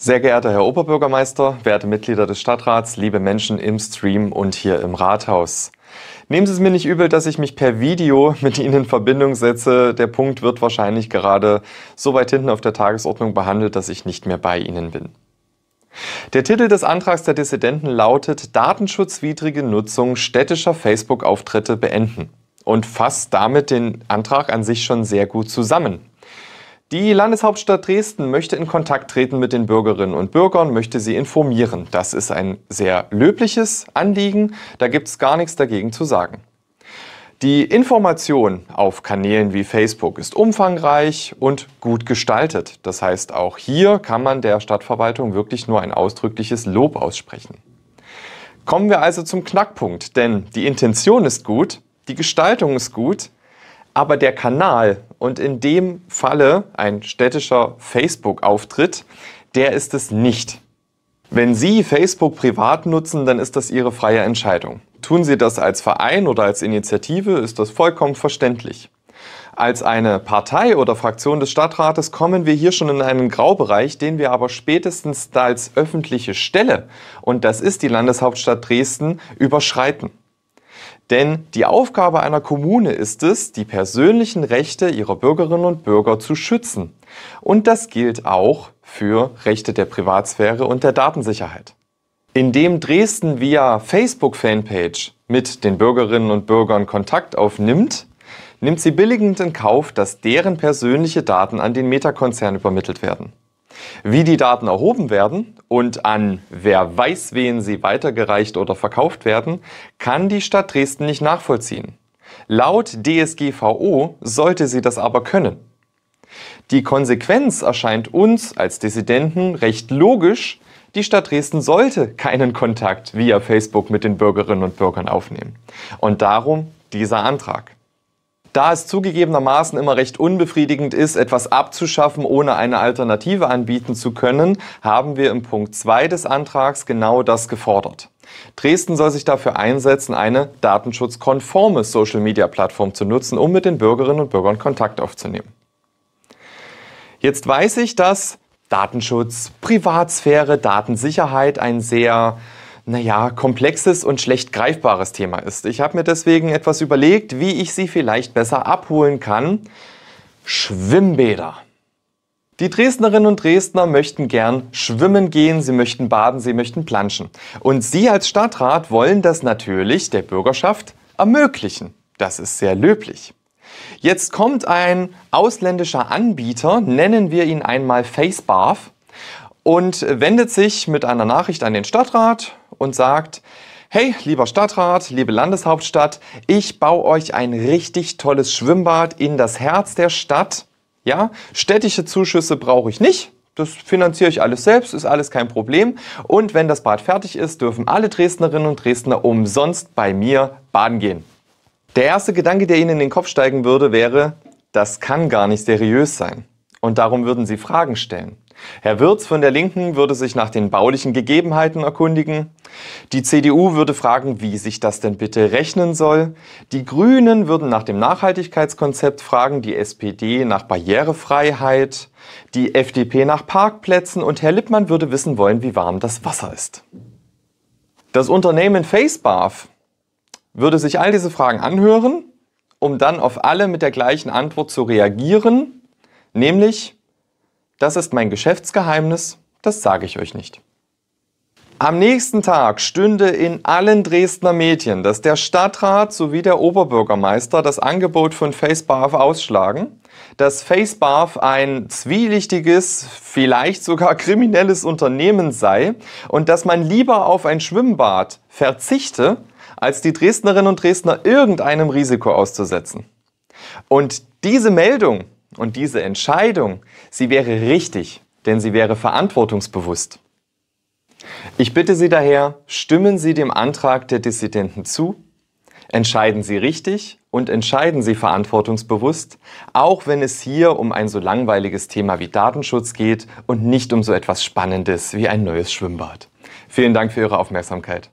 Sehr geehrter Herr Oberbürgermeister, werte Mitglieder des Stadtrats, liebe Menschen im Stream und hier im Rathaus. Nehmen Sie es mir nicht übel, dass ich mich per Video mit Ihnen in Verbindung setze. Der Punkt wird wahrscheinlich gerade so weit hinten auf der Tagesordnung behandelt, dass ich nicht mehr bei Ihnen bin. Der Titel des Antrags der Dissidenten lautet Datenschutzwidrige Nutzung städtischer Facebook-Auftritte beenden und fasst damit den Antrag an sich schon sehr gut zusammen. Die Landeshauptstadt Dresden möchte in Kontakt treten mit den Bürgerinnen und Bürgern, möchte sie informieren. Das ist ein sehr löbliches Anliegen, da gibt es gar nichts dagegen zu sagen. Die Information auf Kanälen wie Facebook ist umfangreich und gut gestaltet. Das heißt, auch hier kann man der Stadtverwaltung wirklich nur ein ausdrückliches Lob aussprechen. Kommen wir also zum Knackpunkt, denn die Intention ist gut, die Gestaltung ist gut, aber der Kanal und in dem Falle ein städtischer Facebook-Auftritt, der ist es nicht. Wenn Sie Facebook privat nutzen, dann ist das Ihre freie Entscheidung. Tun Sie das als Verein oder als Initiative, ist das vollkommen verständlich. Als eine Partei oder Fraktion des Stadtrates kommen wir hier schon in einen Graubereich, den wir aber spätestens als öffentliche Stelle, und das ist die Landeshauptstadt Dresden, überschreiten. Denn die Aufgabe einer Kommune ist es, die persönlichen Rechte ihrer Bürgerinnen und Bürger zu schützen. Und das gilt auch für Rechte der Privatsphäre und der Datensicherheit. Indem Dresden via Facebook-Fanpage mit den Bürgerinnen und Bürgern Kontakt aufnimmt, nimmt sie billigend in Kauf, dass deren persönliche Daten an den Metakonzern übermittelt werden. Wie die Daten erhoben werden und an wer weiß wen sie weitergereicht oder verkauft werden, kann die Stadt Dresden nicht nachvollziehen. Laut DSGVO sollte sie das aber können. Die Konsequenz erscheint uns als Dissidenten recht logisch. Die Stadt Dresden sollte keinen Kontakt via Facebook mit den Bürgerinnen und Bürgern aufnehmen. Und darum dieser Antrag. Da es zugegebenermaßen immer recht unbefriedigend ist, etwas abzuschaffen, ohne eine Alternative anbieten zu können, haben wir im Punkt 2 des Antrags genau das gefordert. Dresden soll sich dafür einsetzen, eine datenschutzkonforme Social-Media-Plattform zu nutzen, um mit den Bürgerinnen und Bürgern Kontakt aufzunehmen. Jetzt weiß ich, dass Datenschutz, Privatsphäre, Datensicherheit ein sehr naja, komplexes und schlecht greifbares Thema ist. Ich habe mir deswegen etwas überlegt, wie ich Sie vielleicht besser abholen kann. Schwimmbäder. Die Dresdnerinnen und Dresdner möchten gern schwimmen gehen, sie möchten baden, sie möchten planschen. Und Sie als Stadtrat wollen das natürlich der Bürgerschaft ermöglichen. Das ist sehr löblich. Jetzt kommt ein ausländischer Anbieter, nennen wir ihn einmal Facebath, und wendet sich mit einer Nachricht an den Stadtrat, und sagt, Hey, lieber Stadtrat, liebe Landeshauptstadt, ich baue euch ein richtig tolles Schwimmbad in das Herz der Stadt. Ja, städtische Zuschüsse brauche ich nicht. Das finanziere ich alles selbst, ist alles kein Problem. Und wenn das Bad fertig ist, dürfen alle Dresdnerinnen und Dresdner umsonst bei mir baden gehen. Der erste Gedanke, der Ihnen in den Kopf steigen würde, wäre, das kann gar nicht seriös sein. Und darum würden Sie Fragen stellen. Herr Wirz von der Linken würde sich nach den baulichen Gegebenheiten erkundigen. Die CDU würde fragen, wie sich das denn bitte rechnen soll. Die Grünen würden nach dem Nachhaltigkeitskonzept fragen, die SPD nach Barrierefreiheit, die FDP nach Parkplätzen und Herr Lippmann würde wissen wollen, wie warm das Wasser ist. Das Unternehmen FaceBath würde sich all diese Fragen anhören, um dann auf alle mit der gleichen Antwort zu reagieren, nämlich das ist mein Geschäftsgeheimnis, das sage ich euch nicht. Am nächsten Tag stünde in allen Dresdner Medien, dass der Stadtrat sowie der Oberbürgermeister das Angebot von FaceBarf ausschlagen, dass FaceBarf ein zwielichtiges, vielleicht sogar kriminelles Unternehmen sei und dass man lieber auf ein Schwimmbad verzichte, als die Dresdnerinnen und Dresdner irgendeinem Risiko auszusetzen. Und diese Meldung und diese Entscheidung, sie wäre richtig, denn sie wäre verantwortungsbewusst. Ich bitte Sie daher, stimmen Sie dem Antrag der Dissidenten zu, entscheiden Sie richtig und entscheiden Sie verantwortungsbewusst, auch wenn es hier um ein so langweiliges Thema wie Datenschutz geht und nicht um so etwas Spannendes wie ein neues Schwimmbad. Vielen Dank für Ihre Aufmerksamkeit.